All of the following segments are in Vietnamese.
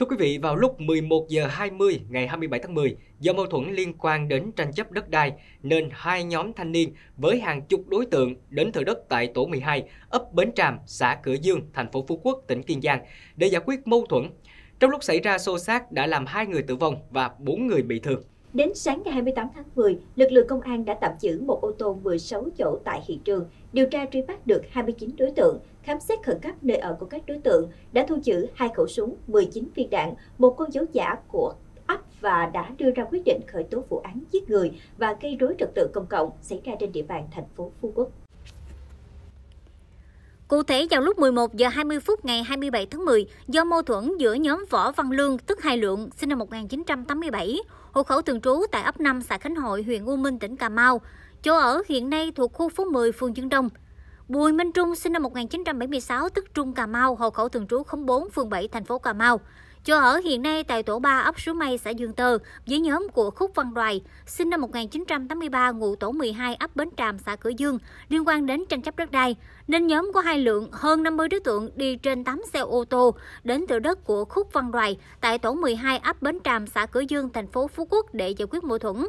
Thưa quý vị, vào lúc 11 giờ 20 ngày 27 tháng 10, do mâu thuẫn liên quan đến tranh chấp đất đai nên hai nhóm thanh niên với hàng chục đối tượng đến thửa đất tại tổ 12, ấp Bến Tràm, xã Cửa Dương, thành phố Phú Quốc, tỉnh Kiên Giang để giải quyết mâu thuẫn. Trong lúc xảy ra xô xát đã làm hai người tử vong và bốn người bị thương. Đến sáng ngày 28 tháng 10, lực lượng công an đã tạm giữ một ô tô 16 chỗ tại hiện trường, điều tra truy bắt được 29 đối tượng, khám xét khẩn cấp nơi ở của các đối tượng, đã thu giữ hai khẩu súng, 19 viên đạn, một con dấu giả của ấp và đã đưa ra quyết định khởi tố vụ án giết người và gây rối trật tự công cộng xảy ra trên địa bàn thành phố Phú Quốc. Cụ thể, vào lúc 11 giờ 20 phút ngày 27 tháng 10, do mâu thuẫn giữa nhóm Võ Văn Lương, tức Hai Lượng, sinh năm 1987, hộ khẩu thường trú tại ấp 5 xã Khánh Hội, huyện U Minh, tỉnh Cà Mau. Chỗ ở hiện nay thuộc khu phố 10, phường Dương Đông. Bùi Minh Trung sinh năm 1976, tức Trung Cà Mau, hộ khẩu thường trú khóm 04, phường 7, thành phố Cà Mau. Chỗ ở hiện nay tại tổ 3 ấp Sú Mây, xã Dương Tơ, dưới nhóm của Khúc Văn Đoài, sinh năm 1983, ngụ tổ 12 ấp Bến Tràm, xã Cửa Dương, liên quan đến tranh chấp đất đai. Nên nhóm của hai lượng hơn 50 đối tượng đi trên 8 xe ô tô đến từ đất của Khúc Văn Đoài tại tổ 12 ấp Bến Tràm, xã Cửa Dương, thành phố Phú Quốc để giải quyết mâu thuẫn.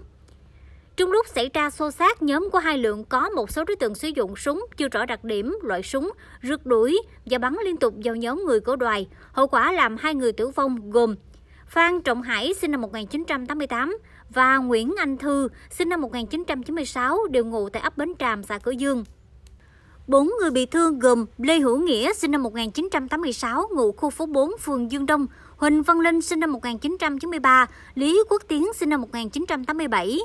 Trong lúc xảy ra xô xát, nhóm của hai lượng có một số đối tượng sử dụng súng chưa rõ đặc điểm, loại súng, rượt đuổi và bắn liên tục vào nhóm người của đoài. Hậu quả làm hai người tử vong gồm Phan Trọng Hải sinh năm 1988 và Nguyễn Anh Thư sinh năm 1996 đều ngụ tại ấp Bến Tràm, xã Cửa Dương bốn người bị thương gồm Lê Hữu Nghĩa sinh năm 1986, ngụ khu phố 4, phường Dương Đông, Huỳnh Văn Linh sinh năm 1993, Lý Quốc Tiến sinh năm 1987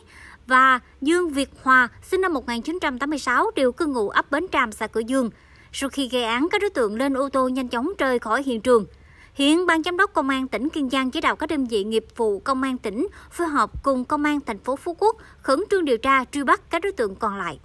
và Dương Việt Hòa sinh năm 1986 đều cư ngụ ấp Bến Tràm, xã Cửa Dương. Sau khi gây án, các đối tượng lên ô tô nhanh chóng rời khỏi hiện trường. Hiện ban giám đốc công an tỉnh Kiên Giang chỉ đạo các đơn vị nghiệp vụ công an tỉnh phối hợp cùng công an thành phố Phú Quốc khẩn trương điều tra truy bắt các đối tượng còn lại.